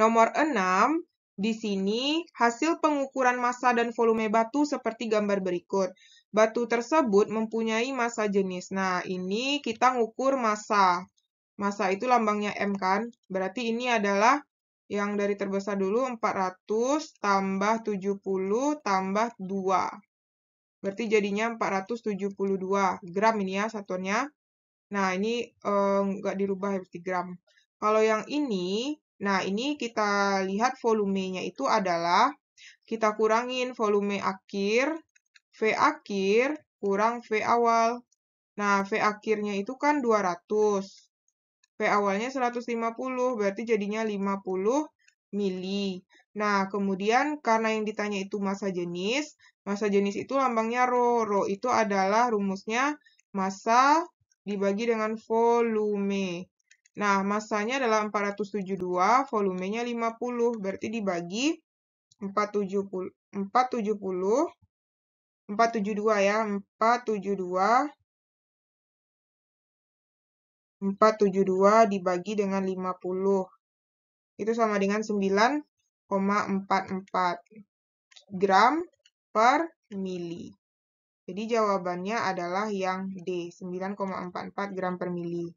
Nomor 6, di sini hasil pengukuran massa dan volume batu seperti gambar berikut. Batu tersebut mempunyai massa jenis. Nah, ini kita ngukur massa. Massa itu lambangnya M kan? Berarti ini adalah yang dari terbesar dulu 400 tambah 70 tambah 2. Berarti jadinya 472 gram ini ya satunya. Nah, ini eh, nggak eh, dirubah ya, gram. Kalau yang ini Nah, ini kita lihat volumenya itu adalah kita kurangin volume akhir, V akhir kurang V awal. Nah, V akhirnya itu kan 200. V awalnya 150, berarti jadinya 50 mili. Nah, kemudian karena yang ditanya itu masa jenis, masa jenis itu lambangnya rho. Rho itu adalah rumusnya masa dibagi dengan volume. Nah, masanya adalah 472, volumenya 50, berarti dibagi 470, 470 472 ya, 472 472 dibagi dengan 50. Itu sama dengan 9,44 gram per mili. Jadi jawabannya adalah yang D, 9,44 gram per mili.